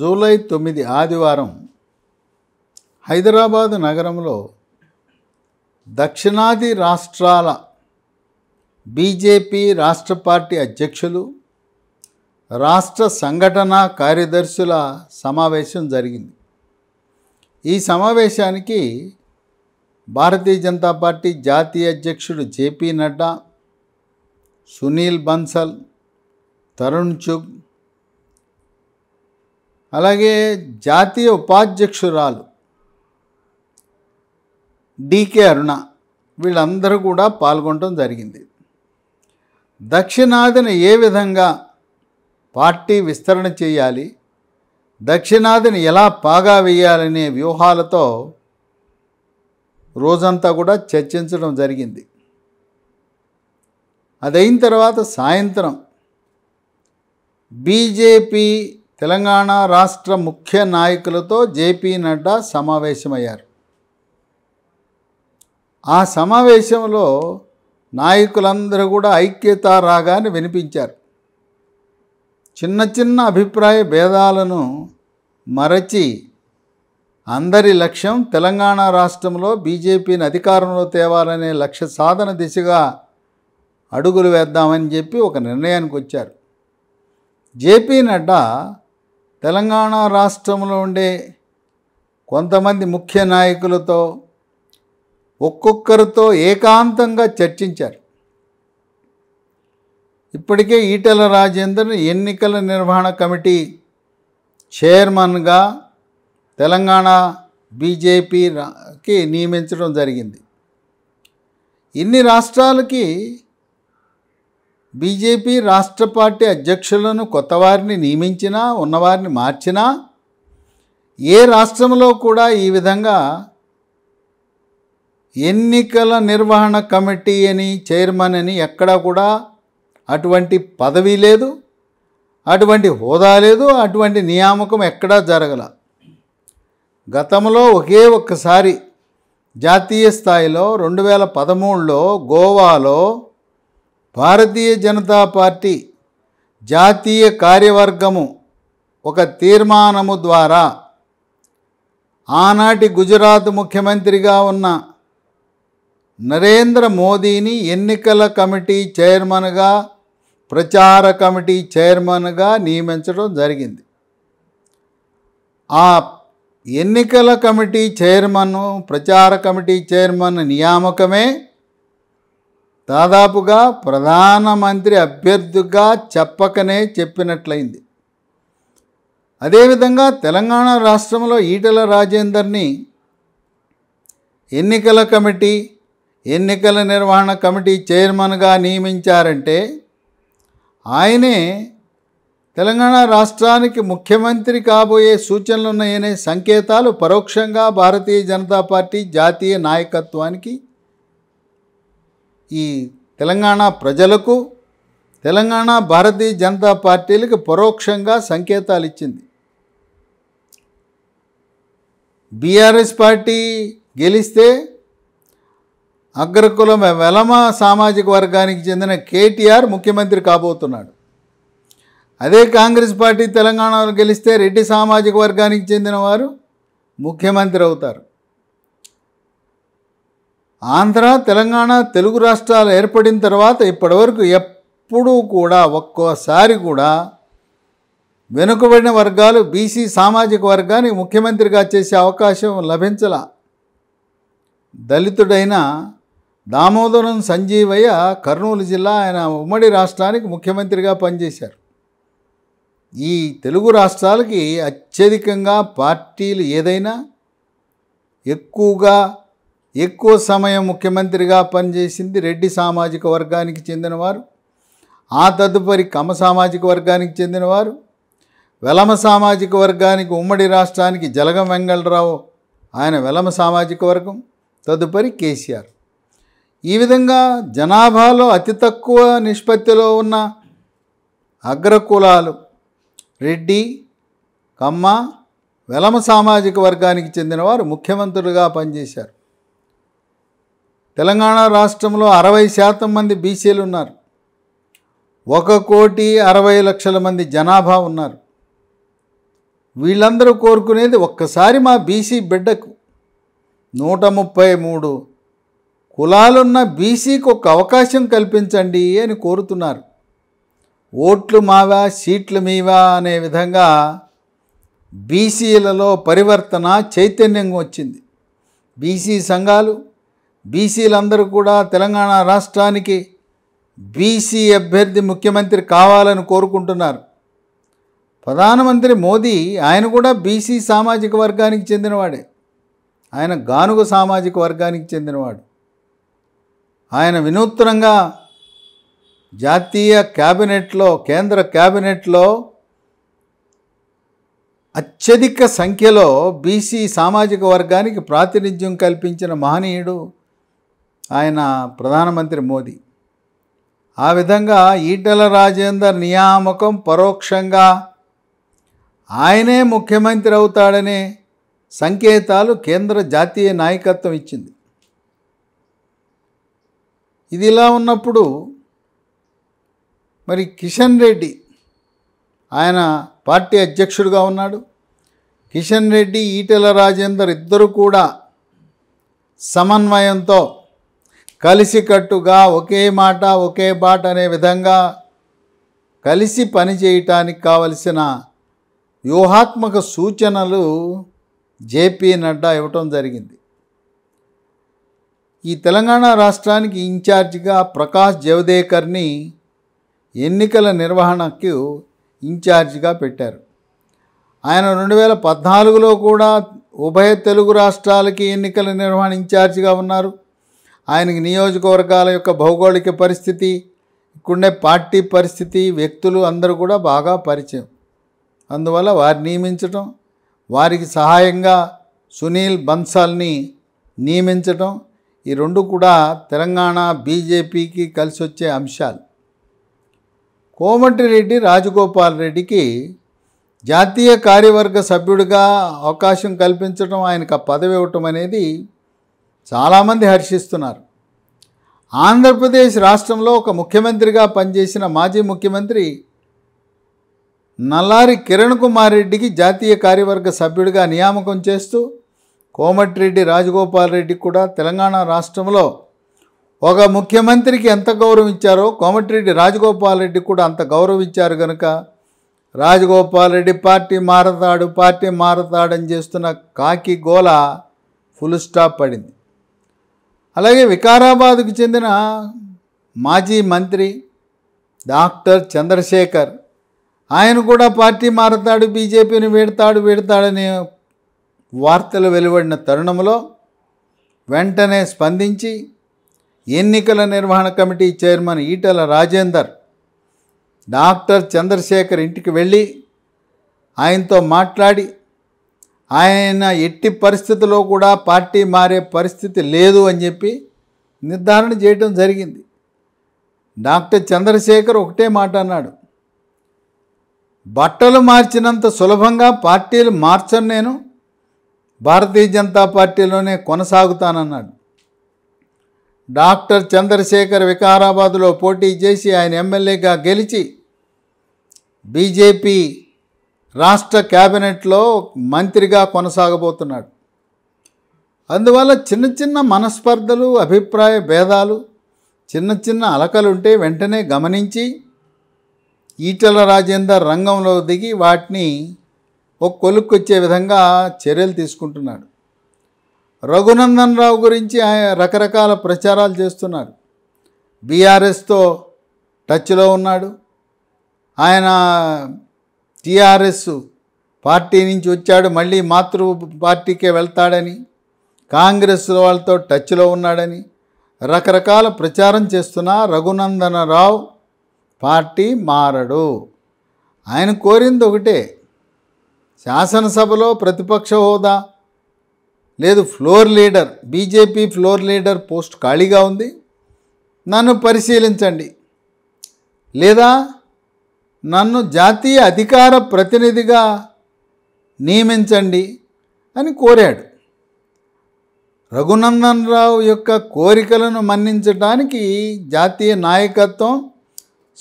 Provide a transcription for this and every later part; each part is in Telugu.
జూలై తొమ్మిది ఆదివారం హైదరాబాదు నగరంలో దక్షిణాది రాష్ట్రాల బీజేపీ రాష్ట్ర పార్టీ అధ్యక్షులు రాష్ట్ర సంఘటన కార్యదర్శుల సమావేశం జరిగింది ఈ సమావేశానికి భారతీయ జనతా పార్టీ జాతీయ అధ్యక్షుడు జేపీ నడ్డా సునీల్ బన్సల్ తరుణ్ చుగ్ అలాగే జాతీయ ఉపాధ్యక్షురాలు డికే అరుణ వీళ్ళందరూ కూడా పాల్గొనడం జరిగింది దక్షిణాదిన ఏ విధంగా పార్టీ విస్తరణ చేయాలి దక్షిణాదిని ఎలా పాగా వేయాలనే వ్యూహాలతో రోజంతా కూడా చర్చించడం జరిగింది అదైన తర్వాత సాయంత్రం బీజేపీ తెలంగాణ రాష్ట్ర ముఖ్య నాయకులతో జేపీ నడ్డా సమావేశమయ్యారు ఆ సమావేశంలో నాయకులందరూ కూడా ఐక్యత రాగాన్ని వినిపించారు చిన్న చిన్న అభిప్రాయ భేదాలను మరచి అందరి లక్ష్యం తెలంగాణ రాష్ట్రంలో బీజేపీని అధికారంలో తేవాలనే లక్ష్య సాధన దిశగా అడుగులు వేద్దామని చెప్పి ఒక నిర్ణయానికి వచ్చారు జేపీ నడ్డా తెలంగాణ రాష్ట్రంలో ఉండే కొంతమంది ముఖ్య నాయకులతో ఒక్కొక్కరితో ఏకాంతంగా చర్చించారు ఇప్పటికే ఈటెల రాజేందర్ ఎన్నికల నిర్వహణ కమిటీ చైర్మన్గా తెలంగాణ బీజేపీకి నియమించడం జరిగింది ఇన్ని రాష్ట్రాలకి బీజేపీ రాష్ట్ర పార్టీ అధ్యక్షులను కొత్తవారిని నియమించినా ఉన్నవారిని మార్చినా ఏ రాష్ట్రంలో కూడా ఈ విధంగా ఎన్నికల నిర్వహణ కమిటీ అని చైర్మన్ అని ఎక్కడా కూడా అటువంటి పదవి లేదు అటువంటి హోదా లేదు అటువంటి నియామకం ఎక్కడా జరగల గతంలో ఒకే ఒక్కసారి జాతీయ స్థాయిలో రెండు వేల పదమూడులో గోవాలో భారతీయ జనతా పార్టీ జాతీయ కార్యవర్గము ఒక తీర్మానము ద్వారా ఆనాటి గుజరాత్ ముఖ్యమంత్రిగా ఉన్న నరేంద్ర మోదీని ఎన్నికల కమిటీ చైర్మన్గా ప్రచార కమిటీ చైర్మన్గా నియమించడం జరిగింది ఆ ఎన్నికల కమిటీ చైర్మన్ ప్రచార కమిటీ చైర్మన్ నియామకమే దాదాపుగా ప్రధానమంత్రి అభ్యర్థిగా చెప్పకనే చెప్పినట్లయింది అదేవిధంగా తెలంగాణ రాష్ట్రంలో ఈటల రాజేందర్ని ఎన్నికల కమిటీ ఎన్నికల నిర్వహణ కమిటీ చైర్మన్గా నియమించారంటే ఆయనే తెలంగాణ రాష్ట్రానికి ముఖ్యమంత్రి కాబోయే సూచనలున్నాయనే సంకేతాలు పరోక్షంగా భారతీయ జనతా పార్టీ జాతీయ నాయకత్వానికి ఈ తెలంగాణ ప్రజలకు తెలంగాణ భారతీయ జనతా పార్టీలకు పరోక్షంగా సంకేతాలు ఇచ్చింది బీఆర్ఎస్ పార్టీ గెలిస్తే అగ్రకులం వెలమ సామాజిక వర్గానికి చెందిన కేటీఆర్ ముఖ్యమంత్రి కాబోతున్నాడు అదే కాంగ్రెస్ పార్టీ తెలంగాణలో గెలిస్తే రెడ్డి సామాజిక వర్గానికి చెందిన వారు ముఖ్యమంత్రి అవుతారు ఆంధ్ర తెలంగాణ తెలుగు రాష్ట్రాలు ఏర్పడిన తర్వాత ఇప్పటివరకు ఎప్పుడూ కూడా ఒక్కోసారి కూడా వెనుకబడిన వర్గాలు బీసీ సామాజిక వర్గానికి ముఖ్యమంత్రిగా చేసే అవకాశం లభించల దళితుడైన దామోదరం సంజీవయ్య కర్నూలు జిల్లా ఆయన ఉమ్మడి రాష్ట్రానికి ముఖ్యమంత్రిగా పనిచేశారు ఈ తెలుగు రాష్ట్రాలకి అత్యధికంగా పార్టీలు ఏదైనా ఎక్కువగా ఎక్కువ సమయం ముఖ్యమంత్రిగా పనిచేసింది రెడ్డి సామాజిక వర్గానికి చెందినవారు ఆ తదుపరి కమ సామాజిక వర్గానికి చెందినవారు వెలమ సామాజిక వర్గానికి ఉమ్మడి రాష్ట్రానికి జలగం వెంగళరావు ఆయన వెలమ సామాజిక వర్గం తదుపరి కేసీఆర్ ఈ విధంగా జనాభాలో అతి తక్కువ నిష్పత్తిలో ఉన్న అగ్రకులాలు రెడ్డి కమ్మ వెలమ సామాజిక వర్గానికి చెందినవారు ముఖ్యమంత్రులుగా పనిచేశారు తెలంగాణ రాష్ట్రంలో అరవై శాతం మంది బీసీలు ఉన్నారు ఒక కోటి అరవై లక్షల మంది జనాభా ఉన్నారు వీళ్ళందరూ కోరుకునేది ఒక్కసారి మా బీసీ బిడ్డకు నూట ముప్పై మూడు కులాలున్న బీసీకి ఒక అవకాశం కల్పించండి అని కోరుతున్నారు ఓట్లు మావా సీట్లు మీవా అనే విధంగా బీసీలలో పరివర్తన చైతన్యంగా వచ్చింది బీసీ సంఘాలు బీసీలందరూ కూడా తెలంగాణ రాష్ట్రానికి బీసీ అభ్యర్థి ముఖ్యమంత్రి కావాలని కోరుకుంటున్నారు ప్రధానమంత్రి మోదీ ఆయన కూడా బీసీ సామాజిక వర్గానికి చెందినవాడే ఆయన గానుగ సామాజిక వర్గానికి చెందినవాడు ఆయన వినూత్నంగా జాతీయ క్యాబినెట్లో కేంద్ర క్యాబినెట్లో అత్యధిక సంఖ్యలో బీసీ సామాజిక వర్గానికి ప్రాతినిధ్యం కల్పించిన మహనీయుడు ఆయన ప్రధానమంత్రి మోదీ ఆ విధంగా ఈటెల రాజేందర్ నియామకం పరోక్షంగా ఆయనే ముఖ్యమంత్రి అవుతాడనే సంకేతాలు కేంద్ర జాతీయ నాయకత్వం ఇచ్చింది ఇది ఇలా ఉన్నప్పుడు మరి కిషన్ రెడ్డి ఆయన పార్టీ అధ్యక్షుడిగా ఉన్నాడు కిషన్ రెడ్డి ఈటెల రాజేందర్ ఇద్దరు కూడా సమన్వయంతో కలిసికట్టుగా ఒకే మాట ఒకే బాట అనే విధంగా కలిసి పనిచేయటానికి కావలసిన వ్యూహాత్మక సూచనలు జేపీ నడ్డా ఇవ్వటం జరిగింది ఈ తెలంగాణ రాష్ట్రానికి ఇన్ఛార్జిగా ప్రకాష్ జవదేకర్ని ఎన్నికల నిర్వహణకు ఇన్ఛార్జిగా పెట్టారు ఆయన రెండు వేల పద్నాలుగులో కూడా ఉభయ తెలుగు రాష్ట్రాలకి ఎన్నికల నిర్వహణ ఇన్ఛార్జిగా ఉన్నారు ఆయనకి నియోజకవర్గాల యొక్క భౌగోళిక పరిస్థితి ఇక్కడుండే పార్టీ పరిస్థితి వ్యక్తులు అందరూ కూడా బాగా పరిచయం అందువల్ల వారిని నియమించటం వారికి సహాయంగా సునీల్ బన్సాల్ని నియమించటం ఈ రెండు కూడా తెలంగాణ బీజేపీకి కలిసి వచ్చే అంశాలు కోమటిరెడ్డి రాజగోపాల్ రెడ్డికి జాతీయ కార్యవర్గ సభ్యుడిగా అవకాశం కల్పించడం ఆయనకు ఆ పదవి ఇవ్వటం అనేది చాలామంది హర్షిస్తున్నారు ఆంధ్రప్రదేశ్ రాష్ట్రంలో ఒక ముఖ్యమంత్రిగా పనిచేసిన మాజీ ముఖ్యమంత్రి నల్లారి కిరణ్ కుమార్ రెడ్డికి జాతీయ కార్యవర్గ సభ్యుడిగా నియామకం చేస్తూ కోమటిరెడ్డి రాజగోపాల్ రెడ్డి కూడా తెలంగాణ రాష్ట్రంలో ఒక ముఖ్యమంత్రికి ఎంత గౌరవం ఇచ్చారో కోమటిరెడ్డి రాజగోపాల్ రెడ్డి కూడా అంత గౌరవం ఇచ్చారు కనుక రాజగోపాల్ రెడ్డి పార్టీ మారతాడు పార్టీ మారతాడని చేస్తున్న కాకి గోల ఫుల్ స్టాప్ పడింది అలాగే వికారాబాద్కు చెందిన మాజీ మంత్రి డాక్టర్ చంద్రశేఖర్ ఆయన కూడా పార్టీ మారతాడు బీజేపీని వీడతాడు వీడతాడనే వార్తలు వెలువడిన తరుణంలో వెంటనే స్పందించి ఎన్నికల నిర్వహణ committee chairman Etela Rajender doctor Chandrashekar ఇంటికి వెళ్ళి ఆయనతో మాట్లాడి ఆయన ఎట్టి పరిస్థితుల్లో కూడా పార్టీ మారే పరిస్థితి లేదు అని చెప్పి నిర్ధారణ చేయటం జరిగింది డాక్టర్ చంద్రశేఖర్ ఒకటే మాట అన్నాడు బట్టలు మార్చినంత సులభంగా పార్టీలు మార్చను నేను భారతీయ జనతా పార్టీలోనే కొనసాగుతానన్నాడు డాక్టర్ చంద్రశేఖర్ వికారాబాద్లో పోటీ చేసి ఆయన ఎమ్మెల్యేగా గెలిచి బీజేపీ రాష్ట్ర క్యాబినెట్లో మంత్రిగా కొనసాగబోతున్నాడు అందువల్ల చిన్న చిన్న మనస్పర్ధలు అభిప్రాయ భేదాలు చిన్న చిన్న అలకలుంటే వెంటనే గమనించి ఈటల రాజేందర్ రంగంలో దిగి వాటిని ఒక కొలుక్కొచ్చే విధంగా చర్యలు తీసుకుంటున్నాడు రఘునందన్ రావు గురించి రకరకాల ప్రచారాలు చేస్తున్నారు బీఆర్ఎస్తో టచ్లో ఉన్నాడు ఆయన టీఆర్ఎస్ పార్టీ నుంచి వచ్చాడు మళ్ళీ మాతృ పార్టీకే వెళ్తాడని కాంగ్రెస్ వాళ్ళతో టచ్లో ఉన్నాడని రకరకాల ప్రచారం చేస్తున్న రావు పార్టీ మారడు ఆయన కోరింది ఒకటే శాసనసభలో ప్రతిపక్ష హోదా లేదు floor leader BJP floor leader post ఖాళీగా ఉంది నన్ను పరిశీలించండి లేదా నన్ను జాతీయ అధికార ప్రతినిధిగా నియమించండి అని కోరాడు రఘునందన్ రావు యొక్క కోరికలను మన్నించడానికి జాతీయ నాయకత్వం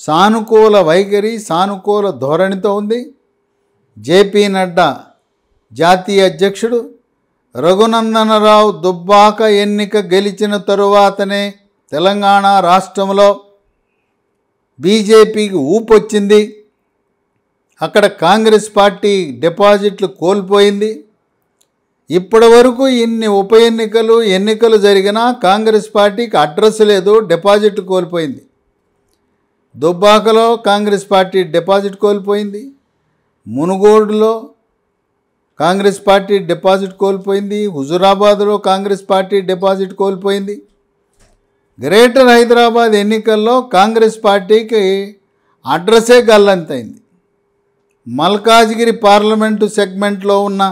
సానుకూల వైఖరి సానుకూల ధోరణితో ఉంది జేపీ నడ్డా జాతీయ అధ్యక్షుడు రఘునందనరావు దుబ్బాక ఎన్నిక గెలిచిన తరువాతనే తెలంగాణ రాష్ట్రంలో బీజేపీకి ఊపొచ్చింది అక్కడ కాంగ్రెస్ పార్టీ డిపాజిట్లు కోల్పోయింది ఇప్పటి వరకు ఇన్ని ఉప ఎన్నికలు ఎన్నికలు జరిగినా కాంగ్రెస్ పార్టీకి అడ్రస్ లేదు డిపాజిట్ కోల్పోయింది దుబ్బాకలో కాంగ్రెస్ పార్టీ డిపాజిట్ కోల్పోయింది మునుగోడులో కాంగ్రెస్ పార్టీ డిపాజిట్ కోల్పోయింది హుజురాబాద్లో కాంగ్రెస్ పార్టీ డిపాజిట్ కోల్పోయింది గ్రేటర్ హైదరాబాద్ ఎన్నికల్లో కాంగ్రెస్ పార్టీకి అడ్రస్సే గల్లంతైంది మల్కాజ్గిరి పార్లమెంటు సెగ్మెంట్లో ఉన్న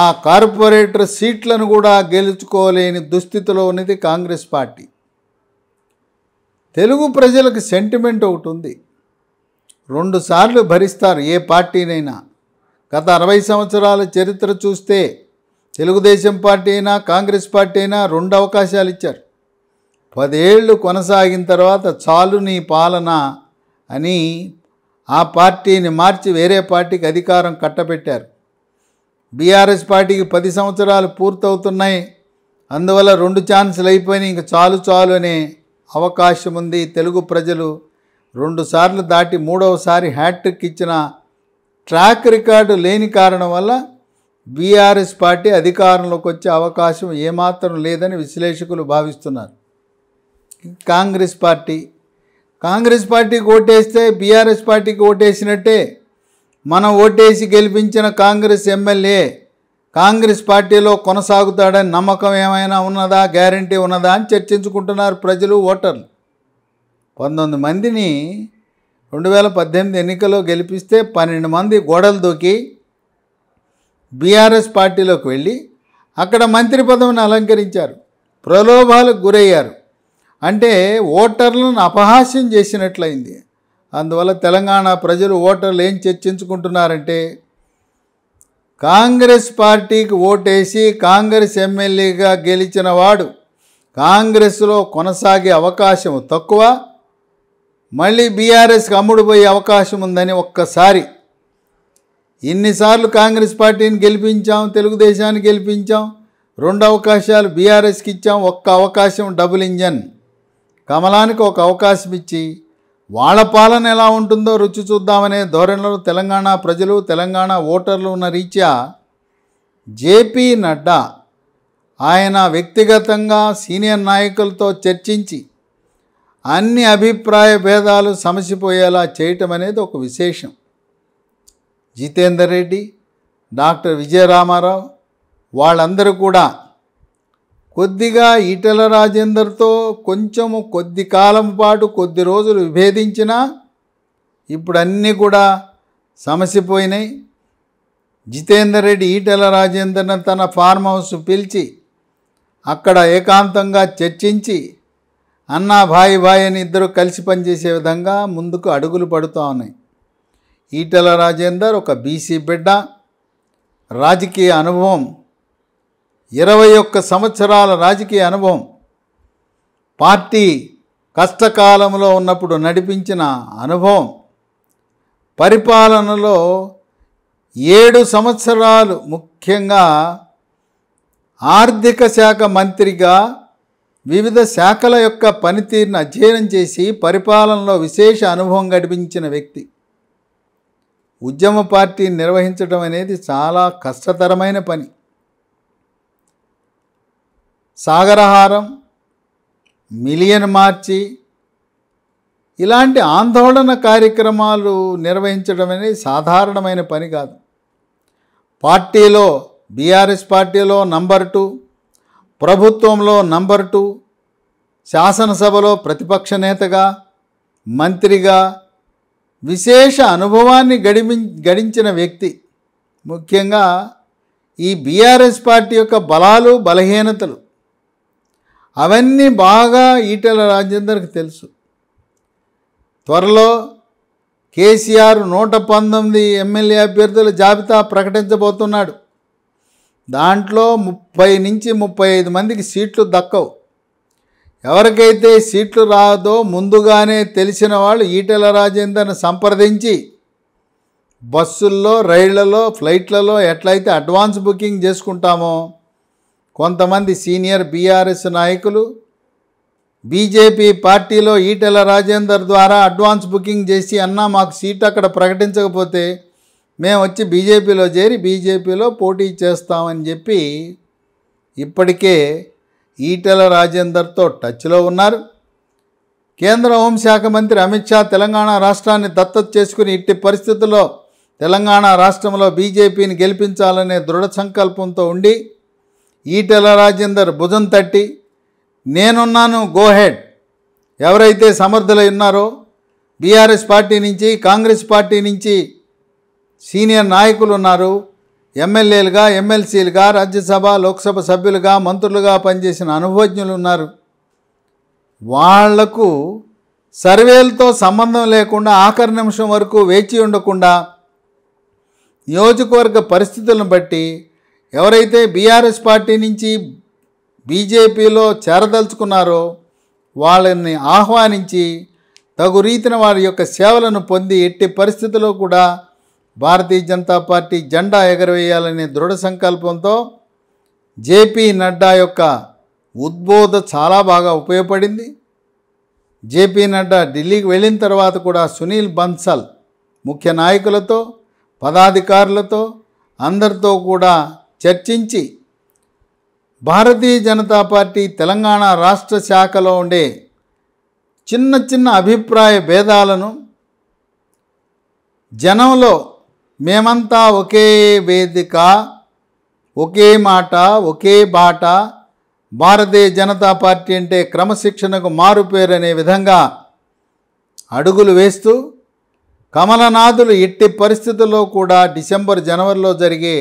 ఆ కార్పొరేటర్ సీట్లను కూడా గెలుచుకోలేని దుస్థితిలో ఉన్నది కాంగ్రెస్ పార్టీ తెలుగు ప్రజలకు సెంటిమెంట్ ఒకటి ఉంది రెండుసార్లు భరిస్తారు ఏ పార్టీనైనా గత అరవై సంవత్సరాల చరిత్ర చూస్తే తెలుగుదేశం పార్టీ అయినా కాంగ్రెస్ పార్టీ అయినా రెండు అవకాశాలు ఇచ్చారు పదేళ్లు కొనసాగిన తర్వాత చాలు నీ పాలన అని ఆ పార్టీని మార్చి వేరే పార్టీకి అధికారం కట్టబెట్టారు బీఆర్ఎస్ పార్టీకి పది సంవత్సరాలు పూర్తవుతున్నాయి అందువల్ల రెండు ఛాన్సులు అయిపోయినాయి ఇంక చాలు చాలు అనే అవకాశం ఉంది తెలుగు ప్రజలు రెండుసార్లు దాటి మూడవసారి హ్యాట్రిక్ ఇచ్చిన ట్రాక్ రికార్డు లేని కారణం వల్ల బీఆర్ఎస్ పార్టీ అధికారంలోకి వచ్చే అవకాశం ఏమాత్రం లేదని విశ్లేషకులు భావిస్తున్నారు కాంగ్రెస్ పార్టీ కాంగ్రెస్ పార్టీకి ఓటేస్తే బీఆర్ఎస్ పార్టీకి ఓటేసినట్టే మనం ఓటేసి గెలిపించిన కాంగ్రెస్ ఎమ్మెల్యే కాంగ్రెస్ పార్టీలో కొనసాగుతాడని నమ్మకం ఏమైనా ఉన్నదా గ్యారంటీ ఉన్నదా అని చర్చించుకుంటున్నారు ప్రజలు ఓటర్లు పంతొమ్మిది మందిని రెండు వేల పద్దెనిమిది ఎన్నికల్లో గెలిపిస్తే పన్నెండు మంది గోడలు దూకి బీఆర్ఎస్ పార్టీలోకి వెళ్ళి అక్కడ మంత్రి పదవిని అలంకరించారు ప్రలోభాలకు గురయ్యారు అంటే ఓటర్లను అపహాస్యం చేసినట్లయింది అందువల్ల తెలంగాణ ప్రజలు ఓటర్లు ఏం చర్చించుకుంటున్నారంటే కాంగ్రెస్ పార్టీకి ఓటేసి కాంగ్రెస్ ఎమ్మెల్యేగా గెలిచిన వాడు కాంగ్రెస్లో కొనసాగే అవకాశం తక్కువ మళ్ళీ బీఆర్ఎస్కి అమ్ముడుపోయే అవకాశం ఉందని ఒక్కసారి ఇన్నిసార్లు కాంగ్రెస్ పార్టీని గెలిపించాం తెలుగుదేశాన్ని గెలిపించాం రెండు అవకాశాలు బీఆర్ఎస్కి ఇచ్చాం ఒక్క అవకాశం డబుల్ ఇంజన్ కమలానికి ఒక అవకాశం ఇచ్చి వాళ్ళ పాలన ఎలా ఉంటుందో రుచి చూద్దామనే ధోరణిలో తెలంగాణ ప్రజలు తెలంగాణ ఓటర్లు ఉన్న రీత్యా జేపీ నడ్డా ఆయన వ్యక్తిగతంగా సీనియర్ నాయకులతో చర్చించి అన్ని అభిప్రాయ భేదాలు సమసిపోయేలా చేయటం అనేది ఒక విశేషం జితేందర్ రెడ్డి డాక్టర్ విజయరామారావు వాళ్ళందరూ కూడా కొద్దిగా ఈటెల రాజేందర్తో కొంచెము కొద్ది కాలం పాటు కొద్ది రోజులు విభేదించినా ఇప్పుడు అన్నీ కూడా సమసిపోయినాయి జితేందర్ రెడ్డి ఈటెల రాజేందర్ని తన ఫార్మ్ హౌస్ పిలిచి అక్కడ ఏకాంతంగా చర్చించి అన్న భాయి భాయ్ అని ఇద్దరు కలిసి పనిచేసే విధంగా ముందుకు అడుగులు పడుతూ ఉన్నాయి ఈటెల రాజేందర్ ఒక బీసీ బిడ్డ రాజకీయ అనుభవం ఇరవై ఒక్క సంవత్సరాల రాజకీయ అనుభవం పార్టీ కష్టకాలంలో ఉన్నప్పుడు నడిపించిన అనుభవం పరిపాలనలో ఏడు సంవత్సరాలు ముఖ్యంగా ఆర్థిక శాఖ మంత్రిగా వివిధ శాఖల యొక్క పనితీరును అధ్యయనం చేసి పరిపాలనలో విశేష అనుభవం గడిపించిన వ్యక్తి ఉద్యమ పార్టీని నిర్వహించడం అనేది చాలా కష్టతరమైన పని సాగరహారం మిలియన్ మార్చి ఇలాంటి ఆందోళన కార్యక్రమాలు నిర్వహించడం అనేది సాధారణమైన పని కాదు పార్టీలో బీఆర్ఎస్ పార్టీలో నంబర్ టూ ప్రభుత్వంలో నంబర్ టూ శాసనసభలో ప్రతిపక్ష నేతగా మంత్రిగా విశేష అనుభవాన్ని గడిమి గడించిన వ్యక్తి ముఖ్యంగా ఈ బీఆర్ఎస్ పార్టీ యొక్క బలాలు బలహీనతలు అవన్నీ బాగా ఈటెల రాజేందర్కి తెలుసు త్వరలో కేసీఆర్ నూట పంతొమ్మిది ఎమ్మెల్యే అభ్యర్థుల జాబితా ప్రకటించబోతున్నాడు దాంట్లో ముప్పై నుంచి ముప్పై ఐదు మందికి సీట్లు దక్కవు ఎవరికైతే సీట్లు రాదో ముందుగానే తెలిసిన వాళ్ళు ఈటెల రాజేందర్ని సంప్రదించి బస్సుల్లో రైళ్లలో ఫ్లైట్లలో ఎట్లయితే అడ్వాన్స్ బుకింగ్ చేసుకుంటామో కొంతమంది సీనియర్ బీఆర్ఎస్ నాయకులు బీజేపీ పార్టీలో ఈటెల రాజేందర్ ద్వారా అడ్వాన్స్ బుకింగ్ చేసి అన్నా మాకు సీట్ అక్కడ ప్రకటించకపోతే మేము వచ్చి బీజేపీలో చేరి బీజేపీలో పోటీ చేస్తామని చెప్పి ఇప్పటికే ఈటెల రాజేందర్తో టచ్లో ఉన్నారు కేంద్ర హోంశాఖ మంత్రి అమిత్ షా తెలంగాణ రాష్ట్రాన్ని దత్తత చేసుకుని ఇట్టి పరిస్థితుల్లో తెలంగాణ రాష్ట్రంలో బీజేపీని గెలిపించాలనే దృఢ సంకల్పంతో ఉండి ఈటెల రాజేందర్ భుజం తట్టి నేనున్నాను గోహెడ్ ఎవరైతే సమర్థులై ఉన్నారో బీఆర్ఎస్ పార్టీ నుంచి కాంగ్రెస్ పార్టీ నుంచి సీనియర్ నాయకులు ఉన్నారు ఎమ్మెల్యేలుగా ఎమ్మెల్సీలుగా రాజ్యసభ లోక్సభ సభ్యులుగా మంత్రులుగా పనిచేసిన అనుభవజ్ఞులు ఉన్నారు వాళ్లకు సర్వేలతో సంబంధం లేకుండా ఆఖరి నిమిషం వరకు వేచి ఉండకుండా నియోజకవర్గ పరిస్థితులను బట్టి ఎవరైతే బీఆర్ఎస్ పార్టీ నుంచి బీజేపీలో చేరదలుచుకున్నారో వాళ్ళని ఆహ్వానించి తగు రీతిన వారి యొక్క సేవలను పొంది ఎట్టి పరిస్థితుల్లో కూడా భారతీయ జనతా పార్టీ జెండా ఎగరవేయాలనే దృఢ సంకల్పంతో జేపీ నడ్డా యొక్క ఉద్బోధ చాలా బాగా ఉపయోగపడింది జేపీ నడ్డా ఢిల్లీకి వెళ్ళిన తర్వాత కూడా సునీల్ బన్సల్ ముఖ్య నాయకులతో పదాధికారులతో అందరితో కూడా చర్చించి భారతీయ జనతా పార్టీ తెలంగాణ రాష్ట్ర శాఖలో ఉండే చిన్న చిన్న అభిప్రాయ భేదాలను జనంలో మేమంతా ఒకే వేదిక ఒకే మాట ఒకే బాట భారతీయ జనతా పార్టీ అంటే క్రమశిక్షణకు మారుపేరు అనే విధంగా అడుగులు వేస్తూ కమలనాథులు ఎట్టి పరిస్థితుల్లో కూడా డిసెంబర్ జనవరిలో జరిగే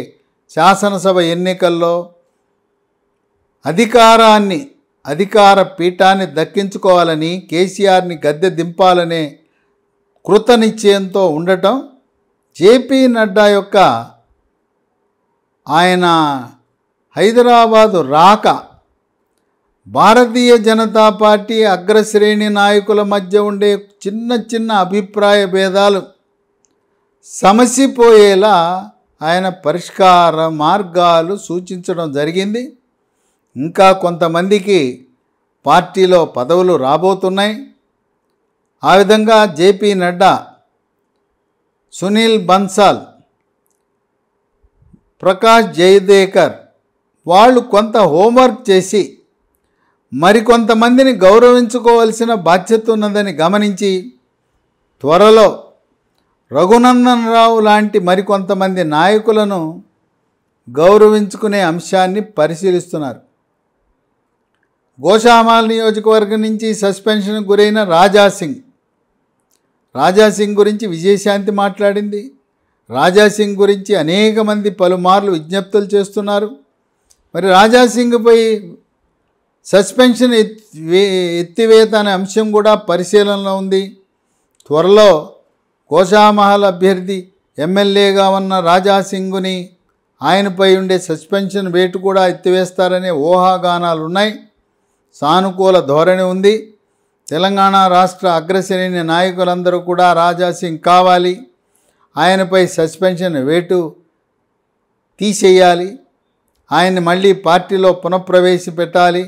శాసనసభ ఎన్నికల్లో అధికారాన్ని అధికార పీఠాన్ని దక్కించుకోవాలని కేసీఆర్ని గద్దె దింపాలనే కృత నిశ్చయంతో ఉండటం జేపీ నడ్డా యొక్క ఆయన హైదరాబాదు రాక భారతీయ జనతా పార్టీ అగ్రశ్రేణి నాయకుల మధ్య ఉండే చిన్న చిన్న అభిప్రాయ భేదాలు సమసిపోయేలా ఆయన పరిష్కార మార్గాలు సూచించడం జరిగింది ఇంకా కొంతమందికి పార్టీలో పదవులు రాబోతున్నాయి ఆ విధంగా జేపీ నడ్డా సునీల్ బన్సాల్ ప్రకాష్ జయదేకర్ వాళ్ళు కొంత హోంవర్క్ చేసి మరికొంతమందిని గౌరవించుకోవాల్సిన బాధ్యత ఉన్నదని గమనించి త్వరలో రఘునందన్ రావు లాంటి మరికొంతమంది నాయకులను గౌరవించుకునే అంశాన్ని పరిశీలిస్తున్నారు గోషామాల్ నియోజకవర్గం నుంచి సస్పెన్షన్ గురైన రాజాసింగ్ రాజాసింగ్ గురించి విజయశాంతి మాట్లాడింది రాజాసింగ్ గురించి అనేక మంది పలుమార్లు విజ్ఞప్తులు చేస్తున్నారు మరి రాజాసింగ్పై సస్పెన్షన్ ఎత్తివేత అనే అంశం కూడా పరిశీలనలో ఉంది త్వరలో కోశామహల్ అభ్యర్థి ఎమ్మెల్యేగా ఉన్న రాజాసింగ్ని ఆయనపై ఉండే సస్పెన్షన్ వేటు కూడా ఎత్తివేస్తారనే ఉన్నాయి సానుకూల ధోరణి ఉంది తెలంగాణ రాష్ట్ర అగ్రశ్రేణి నాయకులందరూ కూడా రాజాసింగ్ కావాలి ఆయనపై సస్పెన్షన్ వేటు తీసేయాలి ఆయన్ని మళ్ళీ పార్టీలో పునఃప్రవేశపెట్టాలి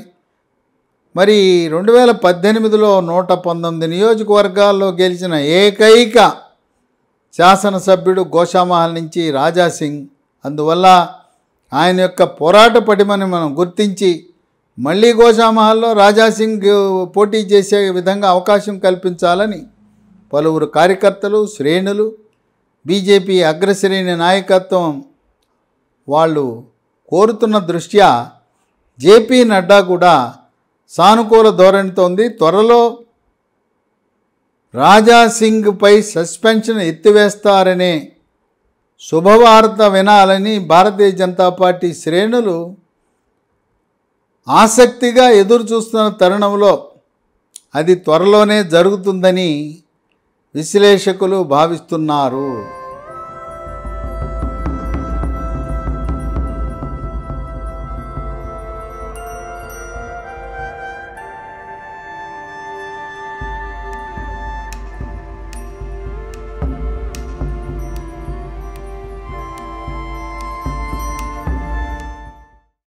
మరి రెండు వేల పద్దెనిమిదిలో నూట పంతొమ్మిది నియోజకవర్గాల్లో గెలిచిన ఏకైక శాసనసభ్యుడు గోషామహల్ నుంచి రాజాసింగ్ అందువల్ల ఆయన యొక్క పోరాట పటిమని మనం గుర్తించి మళ్ళీ గోషామహల్లో రాజాసింగ్ పోటీ చేసే విధంగా అవకాశం కల్పించాలని పలువురు కార్యకర్తలు శ్రేణులు బీజేపీ అగ్రశ్రేణి నాయకత్వం వాళ్ళు కోరుతున్న దృష్ట్యా జేపీ నడ్డా కూడా సానుకూల ధోరణితో ఉంది త్వరలో రాజాసింగ్పై సస్పెన్షన్ ఎత్తివేస్తారనే శుభవార్త వినాలని భారతీయ జనతా పార్టీ శ్రేణులు ఆసక్తిగా ఎదురుచూస్తున్న తరుణంలో అది త్వరలోనే జరుగుతుందని విశ్లేషకులు భావిస్తున్నారు